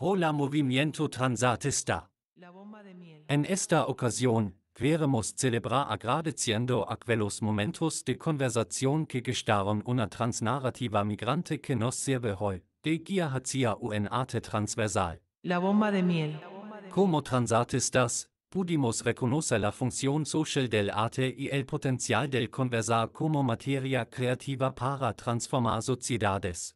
Hola Movimiento Transatista. En esta ocasión, queremos celebrar agradeciendo aquellos momentos de conversación que gestaron una transnarrativa migrante que nos sirve hoy, de guía hacia un arte transversal. La bomba de miel. Como transatistas, pudimos reconocer la función social del arte y el potencial del conversar como materia creativa para transformar sociedades.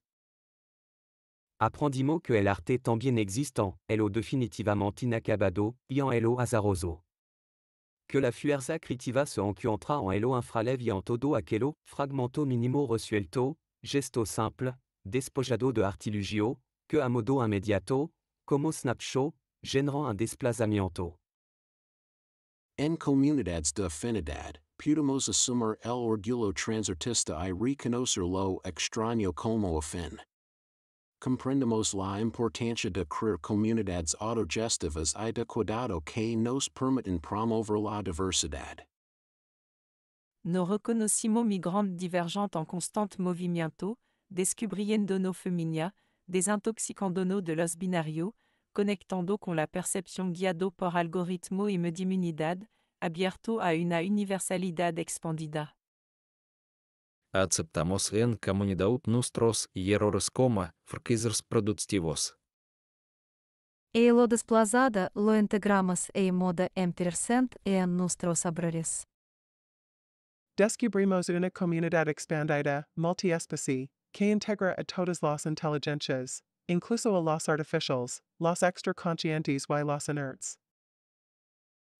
Apprendimo que el arte bien existant, et definitivamente inacabado, y en elo azaroso. Que la fuerza critiva se encuentra en elo infralev y en todo aquello, fragmento minimo resuelto, gesto simple, despojado de artilugio, que a modo immediato, como snapshot, générant un desplazamiento. En comunidades de affinidad, pudimos asumir el orgullo transartista y reconocer lo extraño como afin comprendemos la importancia de crear comunidades autogestivas y de que nos permiten promover la diversidad. Nos reconocimos migrantes divergentes en constante movimiento, descubriendo no feminia, nos de los binarios, conectando con la percepción guiado por algoritmo y mediunidad, abierto a una universalidad expandida. aceptamos en comunidad nuestros errores como fracasos productivos. Eilodes plazada lo integramos e moda empercent en nuestros abrores. Descubrimos una comunidad expandida, multiespecie, que integra a todas las inteligencias, incluso a las artificiales, las extraconscientes y las inertes.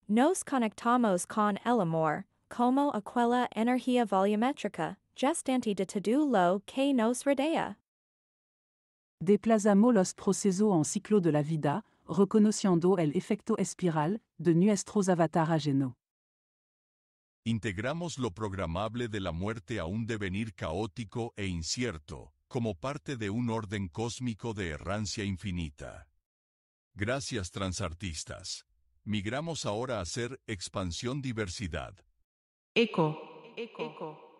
Nos conectamos con el amor, como aquella energía volumétrica anti de todo lo que nos rodea. Deplazamos los procesos en ciclo de la vida, reconociendo el efecto espiral de nuestros avatar ajeno. Integramos lo programable de la muerte a un devenir caótico e incierto, como parte de un orden cósmico de errancia infinita. Gracias transartistas. Migramos ahora a hacer expansión diversidad. Eco. Eco. Eco.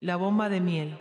La bomba de miel.